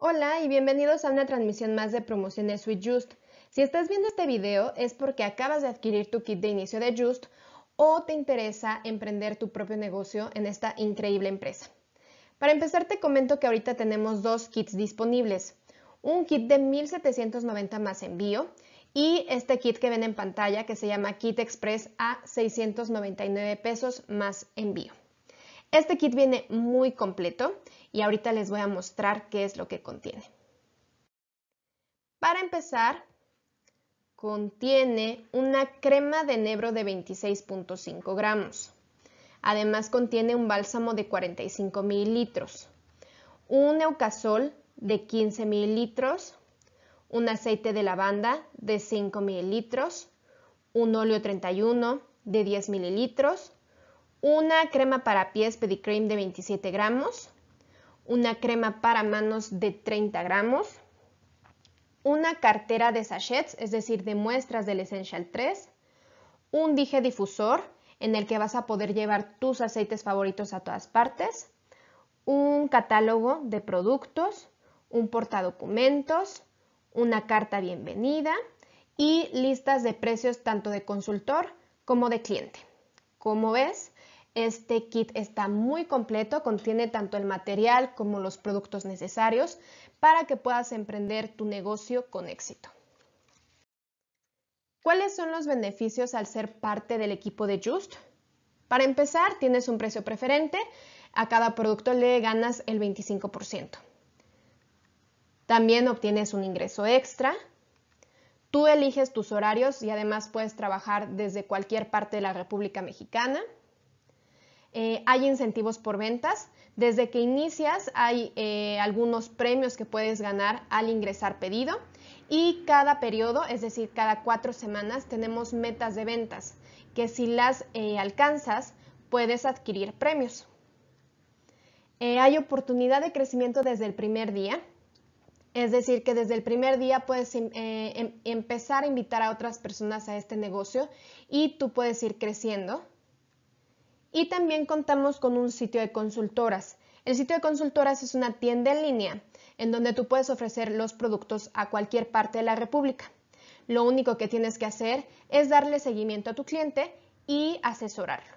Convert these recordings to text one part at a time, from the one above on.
Hola y bienvenidos a una transmisión más de promociones with Just. Si estás viendo este video es porque acabas de adquirir tu kit de inicio de Just o te interesa emprender tu propio negocio en esta increíble empresa. Para empezar te comento que ahorita tenemos dos kits disponibles. Un kit de 1790 más envío y este kit que ven en pantalla que se llama Kit Express a 699 pesos más envío. Este kit viene muy completo y ahorita les voy a mostrar qué es lo que contiene. Para empezar, contiene una crema de enebro de 26.5 gramos. Además contiene un bálsamo de 45 mililitros, un eucasol de 15 mililitros, un aceite de lavanda de 5 mililitros, un óleo 31 de 10 mililitros, una crema para pies Pedicream de 27 gramos, una crema para manos de 30 gramos, una cartera de sachets, es decir, de muestras del Essential 3, un dije difusor en el que vas a poder llevar tus aceites favoritos a todas partes, un catálogo de productos, un portadocumentos, una carta bienvenida y listas de precios tanto de consultor como de cliente. Como ves, este kit está muy completo, contiene tanto el material como los productos necesarios para que puedas emprender tu negocio con éxito. ¿Cuáles son los beneficios al ser parte del equipo de Just? Para empezar, tienes un precio preferente, a cada producto le ganas el 25%. También obtienes un ingreso extra, tú eliges tus horarios y además puedes trabajar desde cualquier parte de la República Mexicana. Eh, hay incentivos por ventas. Desde que inicias hay eh, algunos premios que puedes ganar al ingresar pedido. Y cada periodo, es decir, cada cuatro semanas, tenemos metas de ventas que si las eh, alcanzas puedes adquirir premios. hay oportunidad de crecimiento desde el primer día. Es decir, que desde el primer día puedes em, em, empezar a invitar a otras personas a este negocio y tú puedes ir creciendo. Y también contamos con un sitio de consultoras. El sitio de consultoras es una tienda en línea en donde tú puedes ofrecer los productos a cualquier parte de la República. Lo único que tienes que hacer es darle seguimiento a tu cliente y asesorarlo.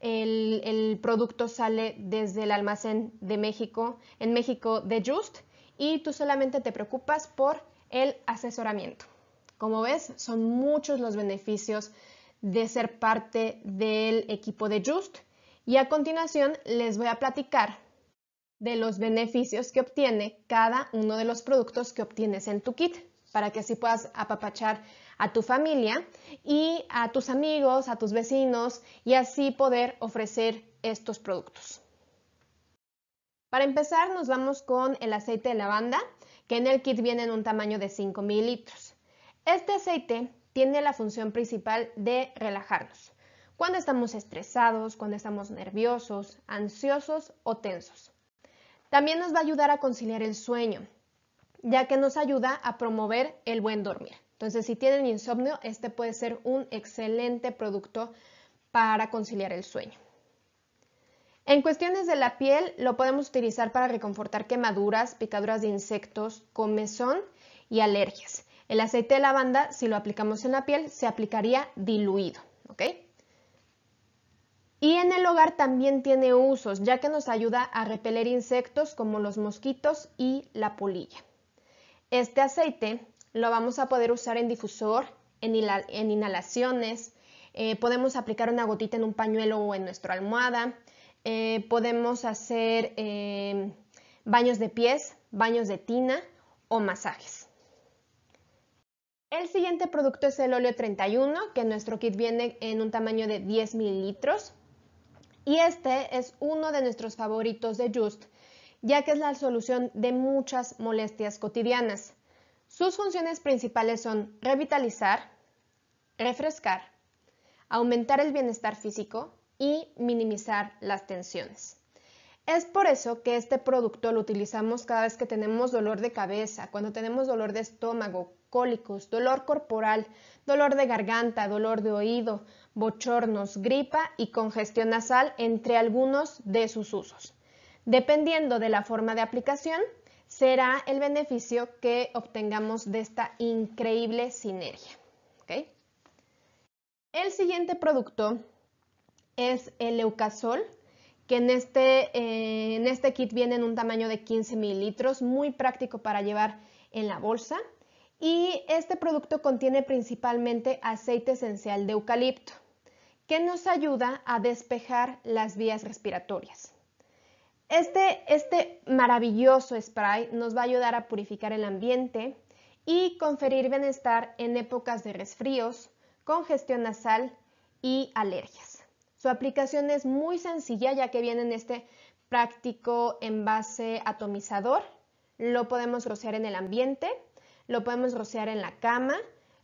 El, el, producto sale desde el almacén de México, en México de Just, y tú solamente te preocupas por el asesoramiento. Como ves, son muchos los beneficios de ser parte del equipo de Just. Y a continuación les voy a platicar de los beneficios que obtiene cada uno de los productos que obtienes en tu kit para que así puedas apapachar a tu familia y a tus amigos, a tus vecinos y así poder ofrecer estos productos. Para empezar nos vamos con el aceite de lavanda que en el kit viene en un tamaño de 5 mililitros. Este aceite tiene la función principal de relajarnos. Cuando estamos estresados, cuando estamos nerviosos, ansiosos o tensos. También nos va a ayudar a conciliar el sueño, ya que nos ayuda a promover el buen dormir. Entonces, si tienen insomnio, este puede ser un excelente producto para conciliar el sueño. En cuestiones de la piel, lo podemos utilizar para reconfortar quemaduras, picaduras de insectos, comezón y alergias. El aceite de lavanda, si lo aplicamos en la piel, se aplicaría diluido, Y en el hogar también tiene usos, ya que nos ayuda a repeler insectos como los mosquitos y la polilla. Este aceite lo vamos a poder usar en difusor, en, inhalaciones, eh, podemos aplicar una gotita en un pañuelo o en nuestra almohada, eh, podemos hacer eh, baños de pies, baños de tina o masajes. El siguiente producto es el óleo 31, que nuestro kit viene en un tamaño de 10 mililitros. Y este es uno de nuestros favoritos de Just, ya que es la solución de muchas molestias cotidianas. Sus funciones principales son revitalizar, refrescar, aumentar el bienestar físico y minimizar las tensiones. Es por eso que este producto lo utilizamos cada vez que tenemos dolor de cabeza, cuando tenemos dolor de estómago, cólicos, dolor corporal, dolor de garganta, dolor de oído, bochornos, gripa y congestión nasal, entre algunos de sus usos. Dependiendo de la forma de aplicación, será el beneficio que obtengamos de esta increíble sinergia. El siguiente producto es el Eucasol, que en este, eh, en este kit viene en un tamaño de 15 mililitros, muy práctico para llevar en la bolsa. Y este producto contiene principalmente aceite esencial de eucalipto, que nos ayuda a despejar las vías respiratorias. Este, este maravilloso spray nos va a ayudar a purificar el ambiente y conferir bienestar en épocas de resfríos, congestión nasal y alergias. Su aplicación es muy sencilla ya que viene en este práctico envase atomizador. Lo podemos rociar en el ambiente lo podemos rociar en la cama,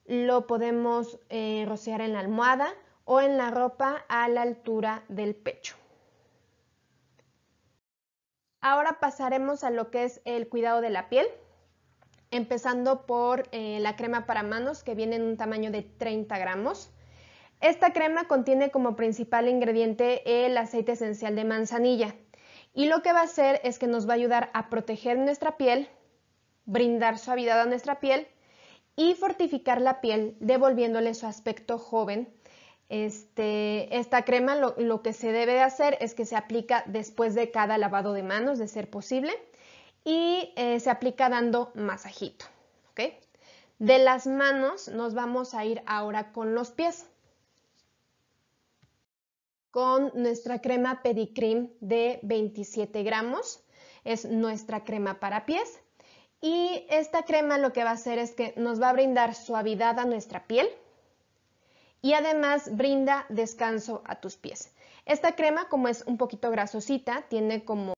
lo podemos eh, rociar en la almohada o en la ropa a la altura del pecho. Ahora pasaremos a lo que es el cuidado de la piel, empezando por eh, la crema para manos que viene en un tamaño de 30 gramos. Esta crema contiene como principal ingrediente el aceite esencial de manzanilla y lo que va a hacer es que nos va a ayudar a proteger nuestra piel brindar suavidad a nuestra piel y fortificar la piel devolviéndole su aspecto joven. Este, esta crema lo, que se debe de hacer es que se aplica después de cada lavado de manos, de ser posible, y eh, se aplica dando masajito. De las manos nos vamos a ir ahora con los pies. Con nuestra crema Pedicrim de 27 gramos, es nuestra crema para pies. Y esta crema lo que va a hacer es que nos va a brindar suavidad a nuestra piel y además brinda descanso a tus pies. Esta crema, como es un poquito grasosita, tiene como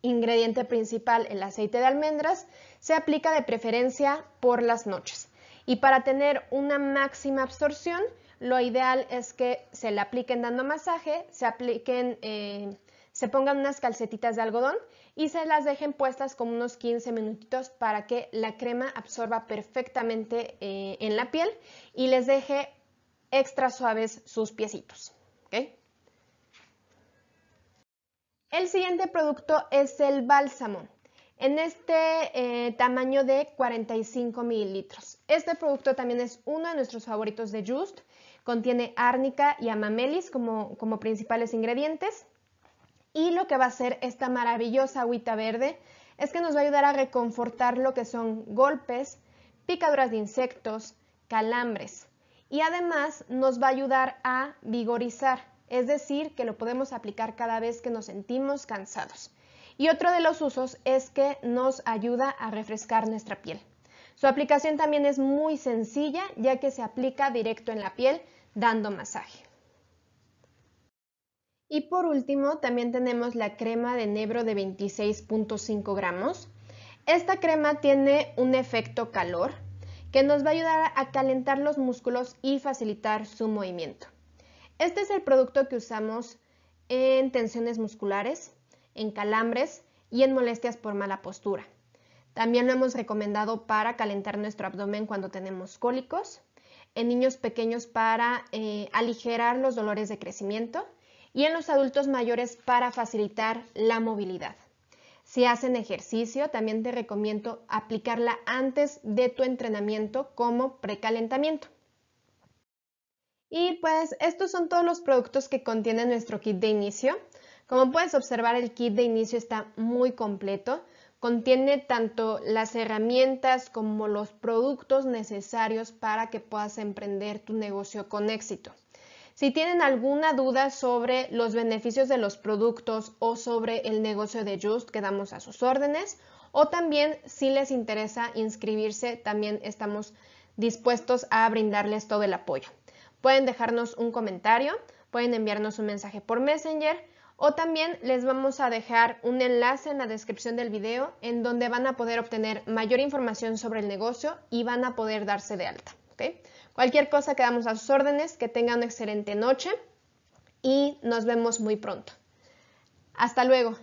ingrediente principal el aceite de almendras, se aplica de preferencia por las noches. Y para tener una máxima absorción, lo ideal es que se la apliquen dando masaje, se apliquen eh, se pongan unas calcetitas de algodón y se las dejen puestas como unos 15 minutitos para que la crema absorba perfectamente eh, en la piel y les deje extra suaves sus piecitos. El siguiente producto es el bálsamo. En este eh, tamaño de 45 mililitros. Este producto también es uno de nuestros favoritos de Just. Contiene árnica y amamelis como, como principales ingredientes. Y lo que va a hacer esta maravillosa agüita verde es que nos va a ayudar a reconfortar lo que son golpes, picaduras de insectos, calambres. Y además nos va a ayudar a vigorizar, es decir, que lo podemos aplicar cada vez que nos sentimos cansados. Y otro de los usos es que nos ayuda a refrescar nuestra piel. Su aplicación también es muy sencilla ya que se aplica directo en la piel dando masaje. Y por último, también tenemos la crema de nebro de 26.5 gramos. Esta crema tiene un efecto calor que nos va a ayudar a calentar los músculos y facilitar su movimiento. Este es el producto que usamos en tensiones musculares, en calambres y en molestias por mala postura. También lo hemos recomendado para calentar nuestro abdomen cuando tenemos cólicos, en niños pequeños para eh, aligerar los dolores de crecimiento y en los adultos mayores para facilitar la movilidad. Si hacen ejercicio, también te recomiendo aplicarla antes de tu entrenamiento como precalentamiento. Y pues estos son todos los productos que contiene nuestro kit de inicio. Como puedes observar, el kit de inicio está muy completo. Contiene tanto las herramientas como los productos necesarios para que puedas emprender tu negocio con éxito. Si tienen alguna duda sobre los beneficios de los productos o sobre el negocio de Just, que damos a sus órdenes. O también, si les interesa inscribirse, también estamos dispuestos a brindarles todo el apoyo. Pueden dejarnos un comentario, pueden enviarnos un mensaje por Messenger o también les vamos a dejar un enlace en la descripción del video en donde van a poder obtener mayor información sobre el negocio y van a poder darse de alta. Cualquier cosa quedamos a sus órdenes, que tengan una excelente noche y nos vemos muy pronto. Hasta luego.